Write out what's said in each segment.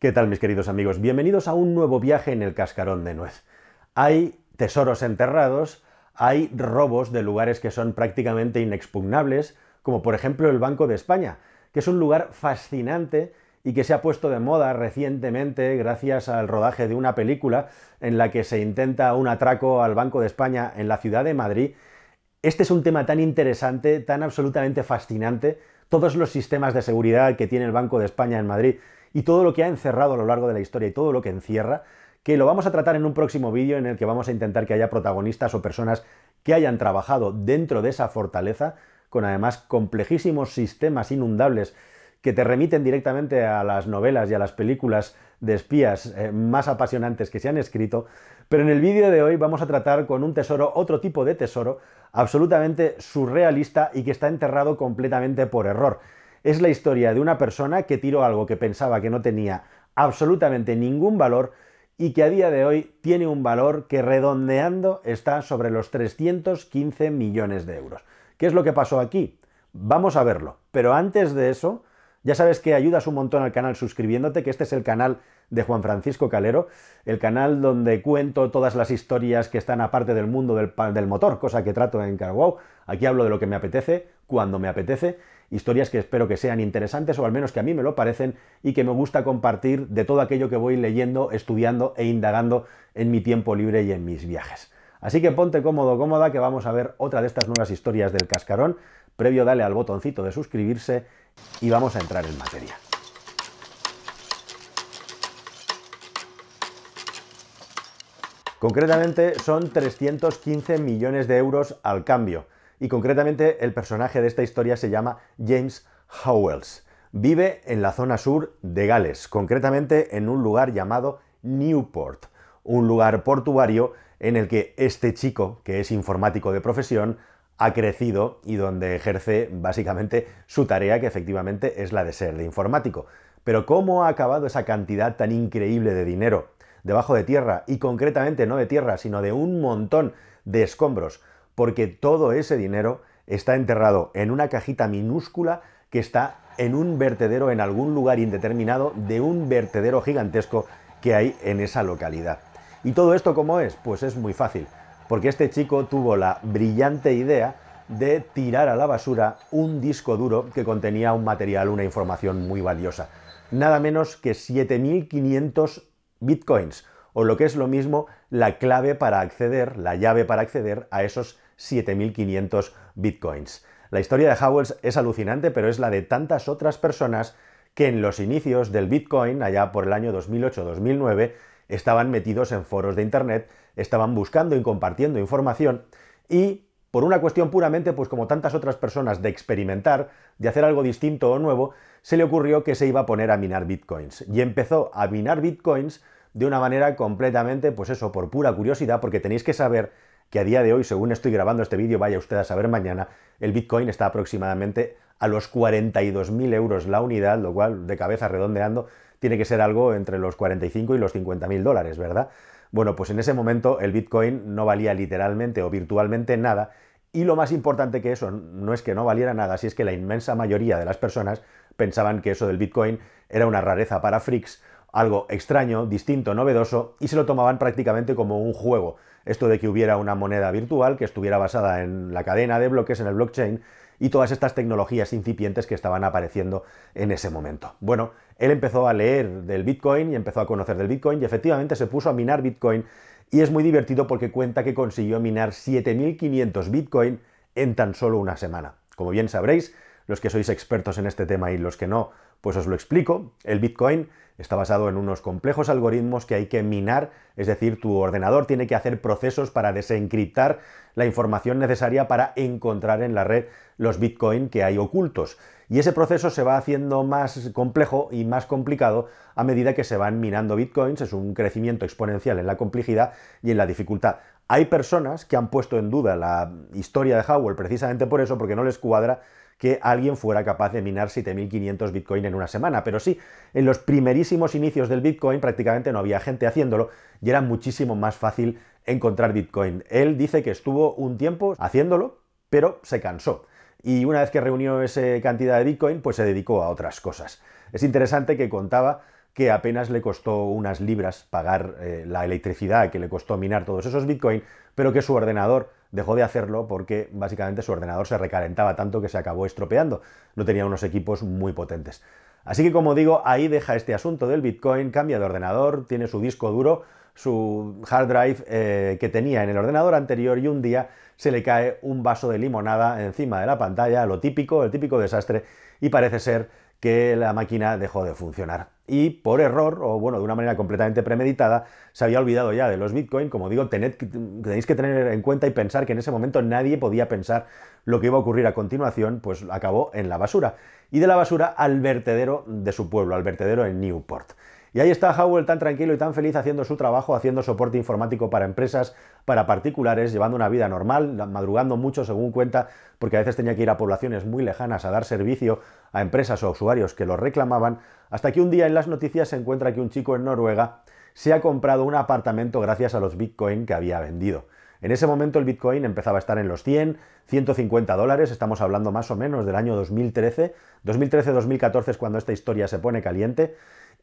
¿Qué tal mis queridos amigos? Bienvenidos a un nuevo viaje en el cascarón de nuez. Hay tesoros enterrados, hay robos de lugares que son prácticamente inexpugnables, como por ejemplo el Banco de España, que es un lugar fascinante y que se ha puesto de moda recientemente gracias al rodaje de una película en la que se intenta un atraco al Banco de España en la ciudad de Madrid. Este es un tema tan interesante, tan absolutamente fascinante, todos los sistemas de seguridad que tiene el Banco de España en Madrid y todo lo que ha encerrado a lo largo de la historia y todo lo que encierra, que lo vamos a tratar en un próximo vídeo en el que vamos a intentar que haya protagonistas o personas que hayan trabajado dentro de esa fortaleza, con además complejísimos sistemas inundables que te remiten directamente a las novelas y a las películas de espías eh, más apasionantes que se han escrito, pero en el vídeo de hoy vamos a tratar con un tesoro, otro tipo de tesoro, absolutamente surrealista y que está enterrado completamente por error es la historia de una persona que tiró algo que pensaba que no tenía absolutamente ningún valor y que a día de hoy tiene un valor que redondeando está sobre los 315 millones de euros. ¿Qué es lo que pasó aquí? Vamos a verlo. Pero antes de eso, ya sabes que ayudas un montón al canal suscribiéndote, que este es el canal de Juan Francisco Calero, el canal donde cuento todas las historias que están aparte del mundo del, motor, cosa que trato en CarWow. Aquí hablo de lo que me apetece, cuando me apetece, historias que espero que sean interesantes o al menos que a mí me lo parecen y que me gusta compartir de todo aquello que voy leyendo, estudiando e indagando en mi tiempo libre y en mis viajes. Así que ponte cómodo, cómoda, que vamos a ver otra de estas nuevas historias del cascarón. Previo dale al botoncito de suscribirse y vamos a entrar en materia. Concretamente son 315 millones de euros al cambio y concretamente el personaje de esta historia se llama James Howells. Vive en la zona sur de Gales, concretamente en un lugar llamado Newport, un lugar portuario en el que este chico, que es informático de profesión, ha crecido y donde ejerce básicamente su tarea, que efectivamente es la de ser de informático. Pero ¿cómo ha acabado esa cantidad tan increíble de dinero debajo de tierra? Y concretamente no de tierra, sino de un montón de escombros porque todo ese dinero está enterrado en una cajita minúscula que está en un vertedero en algún lugar indeterminado de un vertedero gigantesco que hay en esa localidad. ¿Y todo esto cómo es? Pues es muy fácil, porque este chico tuvo la brillante idea de tirar a la basura un disco duro que contenía un material, una información muy valiosa. Nada menos que 7.500 bitcoins, o lo que es lo mismo, la clave para acceder, la llave para acceder a esos 7.500 bitcoins. La historia de Howells es alucinante, pero es la de tantas otras personas que en los inicios del bitcoin, allá por el año 2008-2009, estaban metidos en foros de Internet, estaban buscando y compartiendo información y por una cuestión puramente, pues como tantas otras personas, de experimentar, de hacer algo distinto o nuevo, se le ocurrió que se iba a poner a minar bitcoins. Y empezó a minar bitcoins de una manera completamente, pues eso, por pura curiosidad, porque tenéis que saber que a día de hoy, según estoy grabando este vídeo, vaya usted a saber mañana, el Bitcoin está aproximadamente a los 42.000 euros la unidad, lo cual, de cabeza redondeando, tiene que ser algo entre los 45 y los 50.000 dólares, ¿verdad? Bueno, pues en ese momento el Bitcoin no valía literalmente o virtualmente nada, y lo más importante que eso no es que no valiera nada, si es que la inmensa mayoría de las personas pensaban que eso del Bitcoin era una rareza para freaks algo extraño, distinto, novedoso, y se lo tomaban prácticamente como un juego. Esto de que hubiera una moneda virtual que estuviera basada en la cadena de bloques, en el blockchain, y todas estas tecnologías incipientes que estaban apareciendo en ese momento. Bueno, él empezó a leer del Bitcoin y empezó a conocer del Bitcoin y efectivamente se puso a minar Bitcoin y es muy divertido porque cuenta que consiguió minar 7.500 Bitcoin en tan solo una semana. Como bien sabréis, los que sois expertos en este tema y los que no, pues os lo explico. El Bitcoin está basado en unos complejos algoritmos que hay que minar, es decir, tu ordenador tiene que hacer procesos para desencriptar la información necesaria para encontrar en la red los Bitcoin que hay ocultos. Y ese proceso se va haciendo más complejo y más complicado a medida que se van minando Bitcoins, es un crecimiento exponencial en la complejidad y en la dificultad. Hay personas que han puesto en duda la historia de Howell precisamente por eso, porque no les cuadra que alguien fuera capaz de minar 7.500 Bitcoin en una semana. Pero sí, en los primerísimos inicios del Bitcoin prácticamente no había gente haciéndolo y era muchísimo más fácil encontrar Bitcoin. Él dice que estuvo un tiempo haciéndolo, pero se cansó. Y una vez que reunió esa cantidad de Bitcoin, pues se dedicó a otras cosas. Es interesante que contaba que apenas le costó unas libras pagar eh, la electricidad que le costó minar todos esos Bitcoin, pero que su ordenador dejó de hacerlo porque básicamente su ordenador se recalentaba tanto que se acabó estropeando. No tenía unos equipos muy potentes. Así que como digo, ahí deja este asunto del Bitcoin, cambia de ordenador, tiene su disco duro, su hard drive eh, que tenía en el ordenador anterior y un día se le cae un vaso de limonada encima de la pantalla, lo típico, el típico desastre, y parece ser que la máquina dejó de funcionar y por error, o bueno, de una manera completamente premeditada, se había olvidado ya de los Bitcoin. Como digo, tenéis que tener en cuenta y pensar que en ese momento nadie podía pensar lo que iba a ocurrir a continuación, pues acabó en la basura. Y de la basura al vertedero de su pueblo, al vertedero en Newport. Y ahí está Howell tan tranquilo y tan feliz haciendo su trabajo, haciendo soporte informático para empresas, para particulares, llevando una vida normal, madrugando mucho según cuenta, porque a veces tenía que ir a poblaciones muy lejanas a dar servicio a empresas o usuarios que lo reclamaban, hasta que un día en las noticias se encuentra que un chico en Noruega se ha comprado un apartamento gracias a los Bitcoin que había vendido. En ese momento el Bitcoin empezaba a estar en los 100, 150 dólares, estamos hablando más o menos del año 2013. 2013-2014 es cuando esta historia se pone caliente.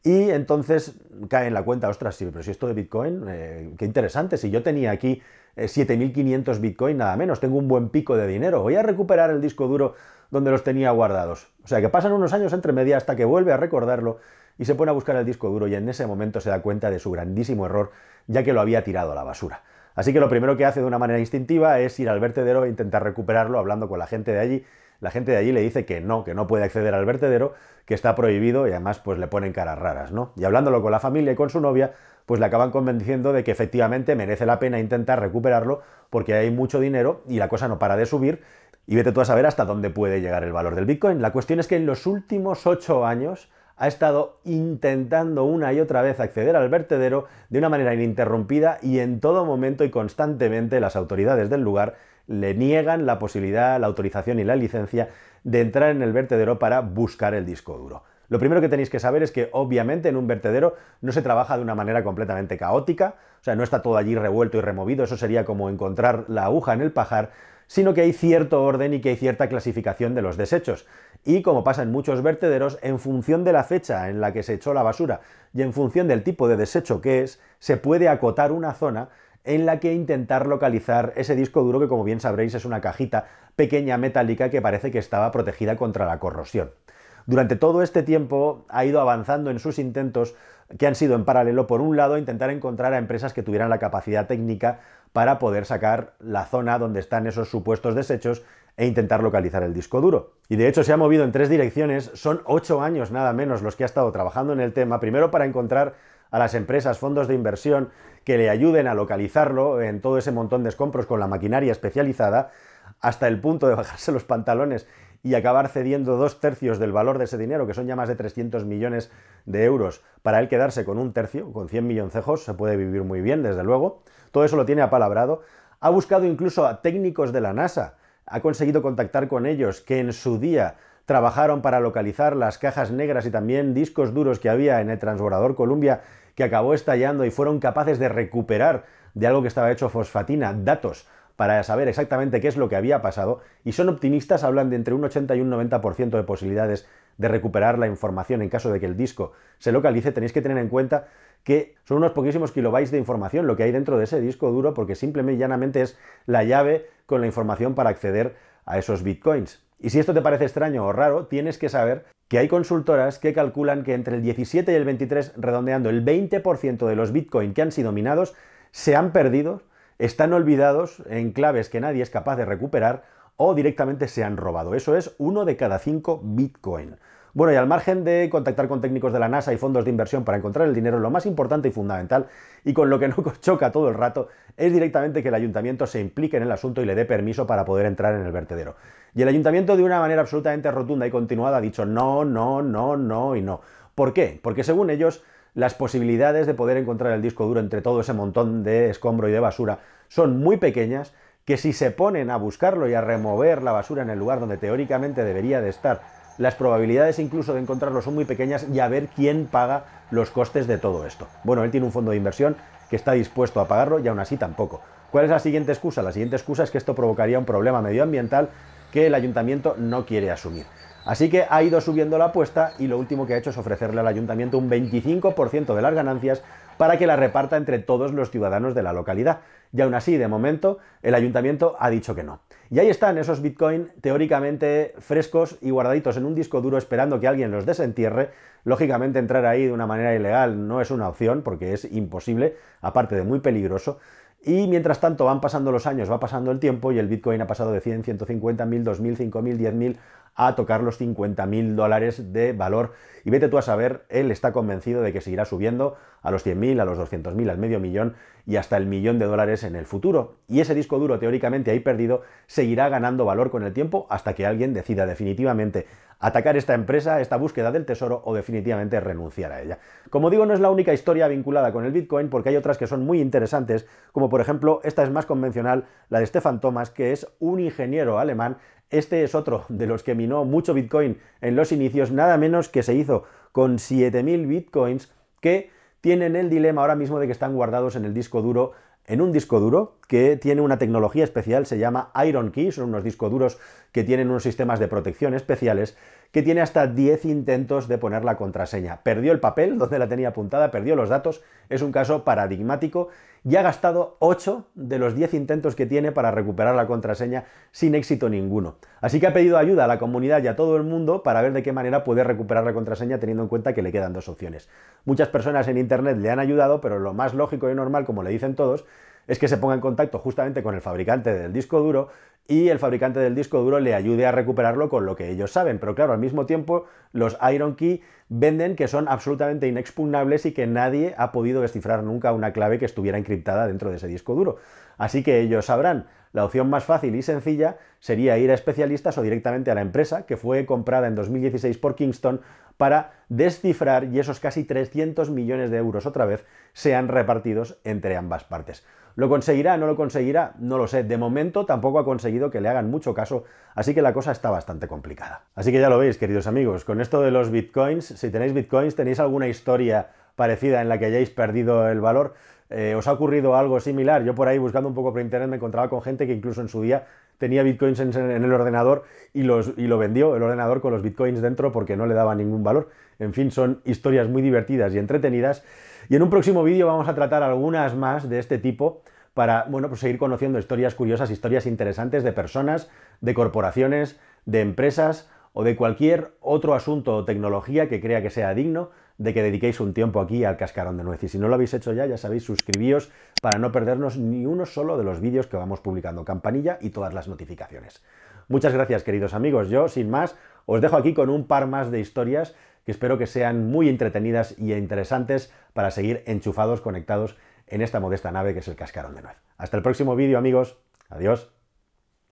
Y entonces cae en la cuenta, ostras, sí, pero si esto de Bitcoin, eh, qué interesante, si yo tenía aquí 7.500 eh, Bitcoin nada menos, tengo un buen pico de dinero, voy a recuperar el disco duro donde los tenía guardados. O sea, que pasan unos años entre media hasta que vuelve a recordarlo y se pone a buscar el disco duro y en ese momento se da cuenta de su grandísimo error ya que lo había tirado a la basura. Así que lo primero que hace de una manera instintiva es ir al vertedero e intentar recuperarlo hablando con la gente de allí. La gente de allí le dice que no, que no puede acceder al vertedero, que está prohibido y además pues le ponen caras raras, ¿no? Y hablándolo con la familia y con su novia, pues le acaban convenciendo de que efectivamente merece la pena intentar recuperarlo porque hay mucho dinero y la cosa no para de subir y vete tú a saber hasta dónde puede llegar el valor del Bitcoin. La cuestión es que en los últimos ocho años ha estado intentando una y otra vez acceder al vertedero de una manera ininterrumpida y en todo momento y constantemente las autoridades del lugar le niegan la posibilidad, la autorización y la licencia de entrar en el vertedero para buscar el disco duro. Lo primero que tenéis que saber es que obviamente en un vertedero no se trabaja de una manera completamente caótica, o sea, no está todo allí revuelto y removido, eso sería como encontrar la aguja en el pajar, sino que hay cierto orden y que hay cierta clasificación de los desechos. Y como pasa en muchos vertederos, en función de la fecha en la que se echó la basura y en función del tipo de desecho que es, se puede acotar una zona en la que intentar localizar ese disco duro que como bien sabréis es una cajita pequeña metálica que parece que estaba protegida contra la corrosión durante todo este tiempo ha ido avanzando en sus intentos que han sido en paralelo, por un lado, intentar encontrar a empresas que tuvieran la capacidad técnica para poder sacar la zona donde están esos supuestos desechos e intentar localizar el disco duro. Y de hecho se ha movido en tres direcciones, son ocho años nada menos los que ha estado trabajando en el tema, primero para encontrar a las empresas, fondos de inversión que le ayuden a localizarlo en todo ese montón de escombros con la maquinaria especializada, hasta el punto de bajarse los pantalones y acabar cediendo dos tercios del valor de ese dinero, que son ya más de 300 millones de euros, para él quedarse con un tercio, con 100 milloncejos, se puede vivir muy bien, desde luego. Todo eso lo tiene apalabrado. Ha buscado incluso a técnicos de la NASA, ha conseguido contactar con ellos, que en su día trabajaron para localizar las cajas negras y también discos duros que había en el transbordador Columbia que acabó estallando y fueron capaces de recuperar de algo que estaba hecho fosfatina, datos para saber exactamente qué es lo que había pasado y son optimistas, hablan de entre un 80 y un 90% de posibilidades de recuperar la información en caso de que el disco se localice, tenéis que tener en cuenta que son unos poquísimos kilobytes de información lo que hay dentro de ese disco duro porque simplemente y llanamente es la llave con la información para acceder a esos bitcoins. Y si esto te parece extraño o raro, tienes que saber que hay consultoras que calculan que entre el 17 y el 23, redondeando el 20% de los bitcoins que han sido minados, se han perdido están olvidados en claves que nadie es capaz de recuperar o directamente se han robado. Eso es uno de cada cinco Bitcoin. Bueno, y al margen de contactar con técnicos de la NASA y fondos de inversión para encontrar el dinero, lo más importante y fundamental, y con lo que no choca todo el rato, es directamente que el ayuntamiento se implique en el asunto y le dé permiso para poder entrar en el vertedero. Y el ayuntamiento de una manera absolutamente rotunda y continuada ha dicho no, no, no, no y no. ¿Por qué? Porque según ellos, las posibilidades de poder encontrar el disco duro entre todo ese montón de escombro y de basura son muy pequeñas, que si se ponen a buscarlo y a remover la basura en el lugar donde teóricamente debería de estar, las probabilidades incluso de encontrarlo son muy pequeñas y a ver quién paga los costes de todo esto. Bueno, él tiene un fondo de inversión que está dispuesto a pagarlo y aún así tampoco. ¿Cuál es la siguiente excusa? La siguiente excusa es que esto provocaría un problema medioambiental que el ayuntamiento no quiere asumir. Así que ha ido subiendo la apuesta y lo último que ha hecho es ofrecerle al ayuntamiento un 25% de las ganancias para que la reparta entre todos los ciudadanos de la localidad. Y aún así, de momento, el ayuntamiento ha dicho que no. Y ahí están esos Bitcoin teóricamente frescos y guardaditos en un disco duro esperando que alguien los desentierre. Lógicamente entrar ahí de una manera ilegal no es una opción porque es imposible, aparte de muy peligroso. Y mientras tanto van pasando los años, va pasando el tiempo y el Bitcoin ha pasado de 100, 150, 1000, 2000, 5000, 10000 a tocar los 50 mil dólares de valor. Y vete tú a saber, él está convencido de que seguirá subiendo a los 100.000, a los 200.000, al medio millón y hasta el millón de dólares en el futuro. Y ese disco duro teóricamente ahí perdido seguirá ganando valor con el tiempo hasta que alguien decida definitivamente atacar esta empresa, esta búsqueda del tesoro o definitivamente renunciar a ella. Como digo, no es la única historia vinculada con el Bitcoin porque hay otras que son muy interesantes, como por ejemplo esta es más convencional, la de Stefan Thomas, que es un ingeniero alemán este es otro de los que minó mucho Bitcoin en los inicios, nada menos que se hizo con 7.000 Bitcoins que tienen el dilema ahora mismo de que están guardados en el disco duro, en un disco duro que tiene una tecnología especial, se llama Iron Key, son unos discos duros que tienen unos sistemas de protección especiales, que tiene hasta 10 intentos de poner la contraseña. Perdió el papel donde la tenía apuntada, perdió los datos, es un caso paradigmático y ha gastado 8 de los 10 intentos que tiene para recuperar la contraseña sin éxito ninguno. Así que ha pedido ayuda a la comunidad y a todo el mundo para ver de qué manera puede recuperar la contraseña teniendo en cuenta que le quedan dos opciones. Muchas personas en Internet le han ayudado, pero lo más lógico y normal, como le dicen todos, es que se ponga en contacto justamente con el fabricante del disco duro y el fabricante del disco duro le ayude a recuperarlo con lo que ellos saben. Pero claro, al mismo tiempo los Iron Key venden que son absolutamente inexpugnables y que nadie ha podido descifrar nunca una clave que estuviera encriptada dentro de ese disco duro. Así que ellos sabrán. La opción más fácil y sencilla sería ir a especialistas o directamente a la empresa que fue comprada en 2016 por Kingston para descifrar y esos casi 300 millones de euros otra vez sean repartidos entre ambas partes. ¿Lo conseguirá? ¿No lo conseguirá? No lo sé. De momento tampoco ha conseguido que le hagan mucho caso, así que la cosa está bastante complicada. Así que ya lo veis, queridos amigos, con esto de los bitcoins, si tenéis bitcoins, tenéis alguna historia parecida en la que hayáis perdido el valor, eh, ¿Os ha ocurrido algo similar? Yo por ahí buscando un poco por internet me encontraba con gente que incluso en su día tenía bitcoins en, el ordenador y, y lo vendió el ordenador con los bitcoins dentro porque no le daba ningún valor. En fin, son historias muy divertidas y entretenidas. Y en un próximo vídeo vamos a tratar algunas más de este tipo para bueno, pues seguir conociendo historias curiosas, historias interesantes de personas, de corporaciones, de empresas o de cualquier otro asunto o tecnología que crea que sea digno de que dediquéis un tiempo aquí al cascarón de nuez. Y si no lo habéis hecho ya, ya sabéis, suscribíos para no perdernos ni uno solo de los vídeos que vamos publicando, campanilla y todas las notificaciones. Muchas gracias, queridos amigos. Yo, sin más, os dejo aquí con un par más de historias que espero que sean muy entretenidas y interesantes para seguir enchufados, conectados en esta modesta nave que es el cascarón de nuez. Hasta el próximo vídeo, amigos. Adiós.